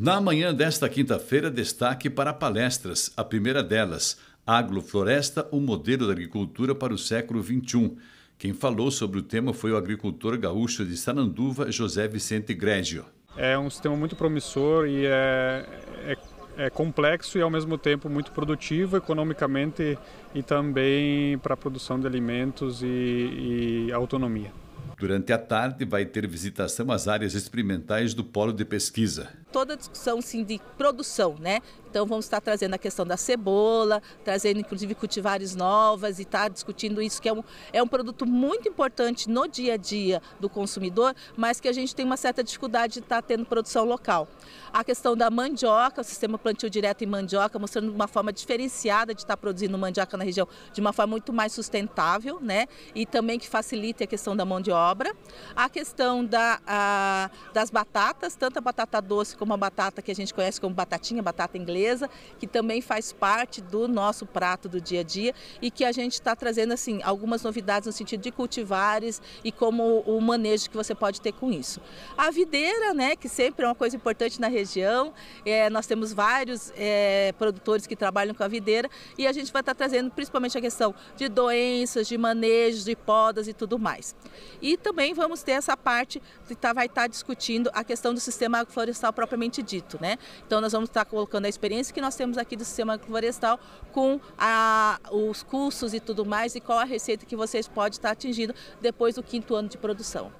Na manhã desta quinta-feira, destaque para palestras. A primeira delas, Agrofloresta, o modelo da agricultura para o século XXI. Quem falou sobre o tema foi o agricultor gaúcho de Sananduva, José Vicente Grégio. É um sistema muito promissor e é, é, é complexo e ao mesmo tempo muito produtivo economicamente e também para a produção de alimentos e, e autonomia. Durante a tarde, vai ter visitação às áreas experimentais do polo de pesquisa. Toda a discussão sim, de produção, né? Então, vamos estar trazendo a questão da cebola, trazendo inclusive cultivares novas e estar tá discutindo isso, que é um, é um produto muito importante no dia a dia do consumidor, mas que a gente tem uma certa dificuldade de estar tá tendo produção local. A questão da mandioca, o sistema plantio direto em mandioca, mostrando uma forma diferenciada de estar tá produzindo mandioca na região de uma forma muito mais sustentável, né? E também que facilite a questão da mandioca sobra, a questão da, a, das batatas, tanto a batata doce como a batata que a gente conhece como batatinha, batata inglesa, que também faz parte do nosso prato do dia a dia e que a gente está trazendo assim algumas novidades no sentido de cultivares e como o manejo que você pode ter com isso. A videira, né, que sempre é uma coisa importante na região, é, nós temos vários é, produtores que trabalham com a videira e a gente vai estar tá trazendo principalmente a questão de doenças, de manejos, de podas e tudo mais. E também vamos ter essa parte que tá, vai estar tá discutindo a questão do sistema agroflorestal propriamente dito, né? Então nós vamos estar tá colocando a experiência que nós temos aqui do sistema agroflorestal com a, os cursos e tudo mais e qual a receita que vocês podem estar tá atingindo depois do quinto ano de produção.